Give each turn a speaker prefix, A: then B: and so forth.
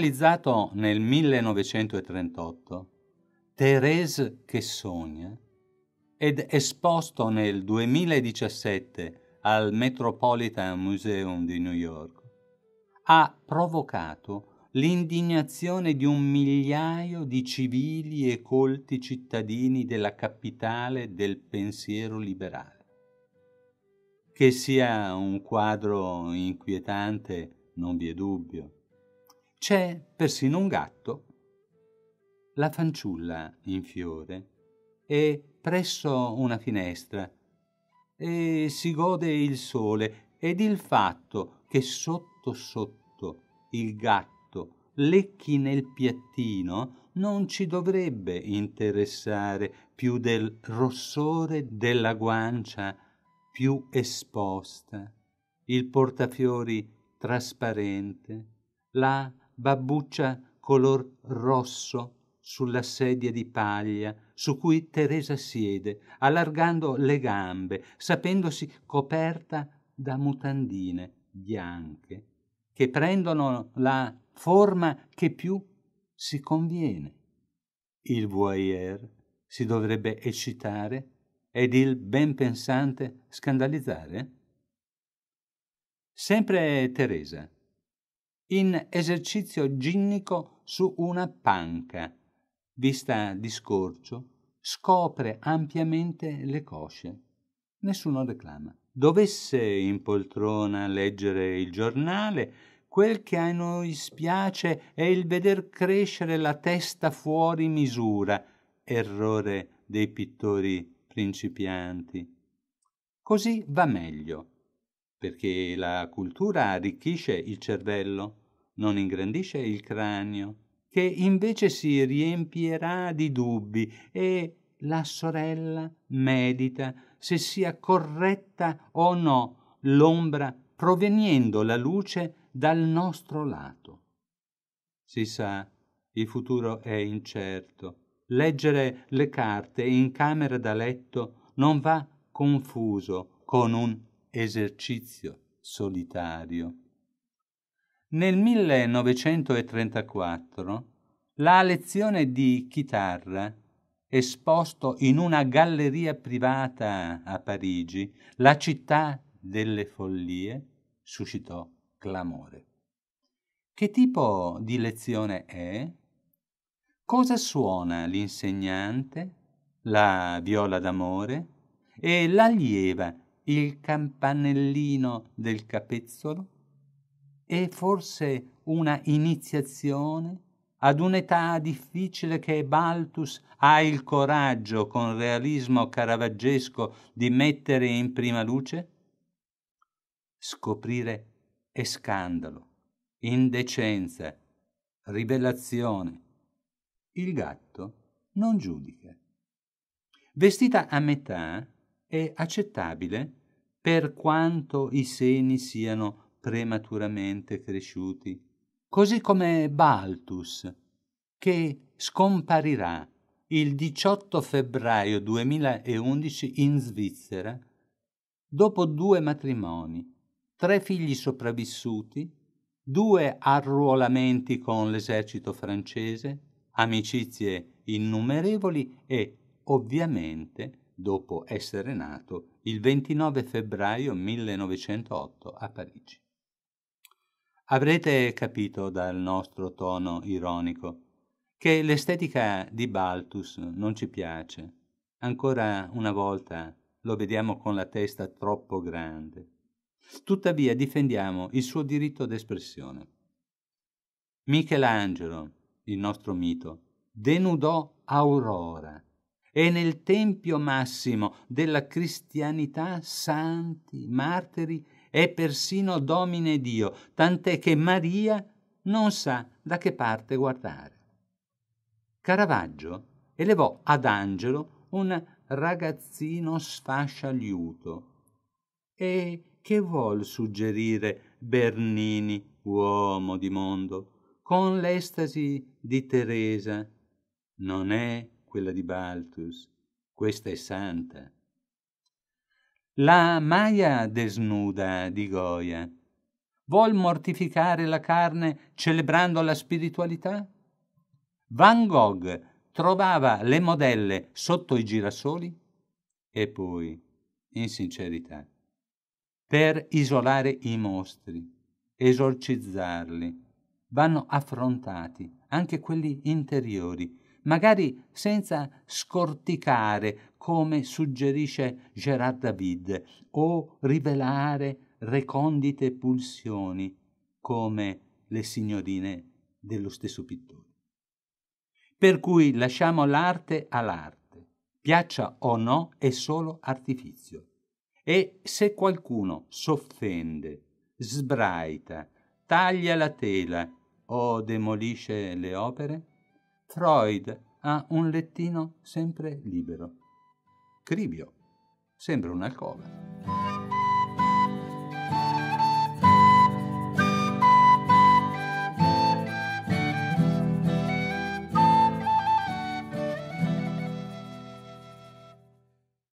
A: Realizzato nel 1938, Therese che sogna ed esposto nel 2017 al Metropolitan Museum di New York, ha provocato l'indignazione di un migliaio di civili e colti cittadini della capitale del pensiero liberale. Che sia un quadro inquietante non vi è dubbio, c'è persino un gatto. La fanciulla in fiore è presso una finestra e si gode il sole ed il fatto che sotto sotto il gatto lecchi nel piattino non ci dovrebbe interessare più del rossore della guancia più esposta, il portafiori trasparente, la babbuccia color rosso sulla sedia di paglia su cui Teresa siede, allargando le gambe, sapendosi coperta da mutandine bianche che prendono la forma che più si conviene. Il voyeur si dovrebbe eccitare ed il ben pensante scandalizzare? Sempre Teresa in esercizio ginnico su una panca. Vista di scorcio, scopre ampiamente le cosce. Nessuno reclama. Dovesse in poltrona leggere il giornale, quel che a noi spiace è il veder crescere la testa fuori misura, errore dei pittori principianti. Così va meglio perché la cultura arricchisce il cervello, non ingrandisce il cranio, che invece si riempirà di dubbi e la sorella medita se sia corretta o no l'ombra proveniendo la luce dal nostro lato. Si sa, il futuro è incerto. Leggere le carte in camera da letto non va confuso con un esercizio solitario. Nel 1934 la lezione di chitarra, esposto in una galleria privata a Parigi, la città delle follie, suscitò clamore. Che tipo di lezione è? Cosa suona l'insegnante? La viola d'amore? E l'allieva il campanellino del capezzolo e forse una iniziazione ad un'età difficile che Baltus ha il coraggio con realismo caravaggesco di mettere in prima luce? Scoprire è scandalo, indecenza, rivelazione. Il gatto non giudica. Vestita a metà è accettabile per quanto i seni siano prematuramente cresciuti, così come Baltus, che scomparirà il 18 febbraio 2011 in Svizzera dopo due matrimoni, tre figli sopravvissuti, due arruolamenti con l'esercito francese, amicizie innumerevoli e, ovviamente, dopo essere nato, il 29 febbraio 1908 a Parigi. Avrete capito dal nostro tono ironico che l'estetica di Balthus non ci piace. Ancora una volta lo vediamo con la testa troppo grande. Tuttavia difendiamo il suo diritto d'espressione. Michelangelo, il nostro mito, denudò Aurora e nel tempio massimo della cristianità santi, martiri e persino domine Dio, tant'è che Maria non sa da che parte guardare. Caravaggio elevò ad angelo un ragazzino sfascialiuto e che vuol suggerire Bernini, uomo di mondo, con l'estasi di Teresa. Non è quella di Balthus, questa è santa. La Maia desnuda di Goya vuol mortificare la carne celebrando la spiritualità? Van Gogh trovava le modelle sotto i girasoli? E poi, in sincerità, per isolare i mostri, esorcizzarli, vanno affrontati anche quelli interiori magari senza scorticare come suggerisce Gerard David, o rivelare recondite pulsioni come le signorine dello stesso pittore. Per cui lasciamo l'arte all'arte, piaccia o no, è solo artifizio. E se qualcuno s'offende, sbraita, taglia la tela o demolisce le opere, Freud ha un lettino sempre libero. Cribio sembra un'alcova.